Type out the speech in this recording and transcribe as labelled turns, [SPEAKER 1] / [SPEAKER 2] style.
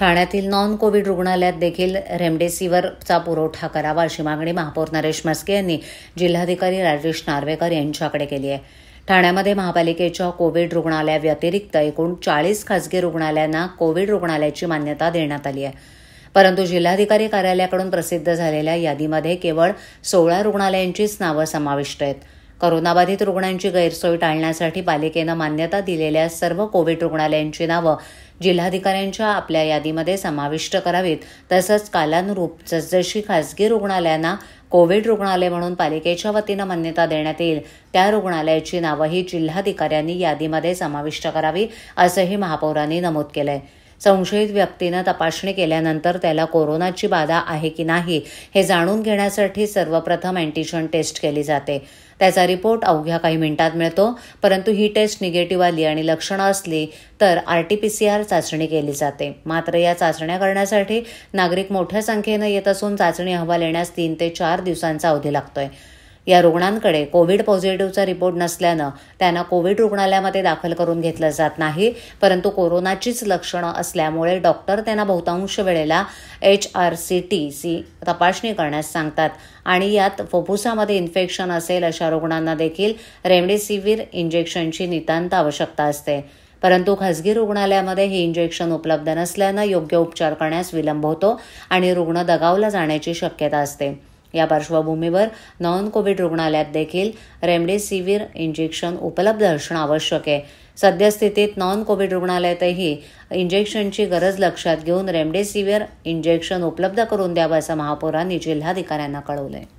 [SPEAKER 1] ठाण्यातील non Covid रुग्णालयात देखील रेमडेसिवीरचा पुरवठा करावा अशी मागणी महापौर नरेश मस्के यांनी जिल्हाधिकारी राजेश नार्वेकर यांच्याकडे केली आहे ठाण्यामध्ये महापालिकेच्या कोविड रुग्णालयाव्यतिरिक्त एकूण चाळीस खासगी रुग्णालयांना कोविड रुग्णालयाची मान्यता देण्यात आली आहे परंतु जिल्हाधिकारी कार्यालयाकडून प्रसिद्ध झालेल्या यादीमध्ये केवळ सोळा रुग्णालयांचीच नावं समाविष्ट आहेत करोनाबाधित रुग्णांची गैरसोय टाळण्यासाठी पालिकेनं मान्यता दिलेल्या सर्व कोविड रुग्णालयांची नावं जिल्हाधिकाऱ्यांच्या आपल्या यादीमध्ये समाविष्ट करावीत तसंच कालानुरूप जसजशी खासगी रुग्णालयांना कोविड रुग्णालय म्हणून पालिकेच्या वतीनं मान्यता देण्यात येईल त्या रुग्णालयाची नावंही जिल्हाधिकाऱ्यांनी यादीमध्ये समाविष्ट करावी असंही महापौरांनी नमूद केलं आहे संशयित व्यक्तीनं तपासणी केल्यानंतर त्याला कोरोनाची बाधा आहे की नाही हे जाणून घेण्यासाठी सर्वप्रथम अँटीजन टेस्ट केली जाते त्याचा रिपोर्ट अवघ्या काही मिनिटात मिळतो परंतु ही टेस्ट निगेटिव्ह आली आणि लक्षणं असली तर R T P C R चाचणी केली जाते मात्र या चाचण्या करण्यासाठी नागरिक मोठ्या संख्येनं येत असून चाचणी अहवाल येण्यास तीन ते चार दिवसांचा अवधी लागतोय या रुग्णांकडे कोविड पॉझिटिव्हचा रिपोर्ट नसल्यानं त्यांना कोविड रुग्णालयामध्ये दाखल करून घेतलं जात नाही परंतु कोरोनाचीच लक्षणं असल्यामुळे डॉक्टर त्यांना बहुतांश वेळेला H R C T C तपासणी करण्यास सांगतात आणि यात फुफ्फुसामध्ये इन्फेक्शन असेल अशा रुग्णांना देखील रेमडेसिवीर इंजेक्शनची नितांत आवश्यकता असते परंतु खासगी रुग्णालयामध्ये हे इंजेक्शन उपलब्ध नसल्यानं योग्य उपचार करण्यास विलंब होतो आणि रुग्ण दगावला जाण्याची शक्यता असते या पार्श्वभूमीवर नॉन कोविड रुग्णालयात देखील रेमडेसिवीर इंजेक्शन उपलब्ध असणं आवश्यक आहे सद्यस्थितीत नॉन कोविड रुग्णालयातही इंजेक्शनची गरज लक्षात घेऊन रेमडेसिवीर इंजेक्शन उपलब्ध करून द्यावं असं महापौरांनी जिल्हाधिकाऱ्यांना कळवलं आहे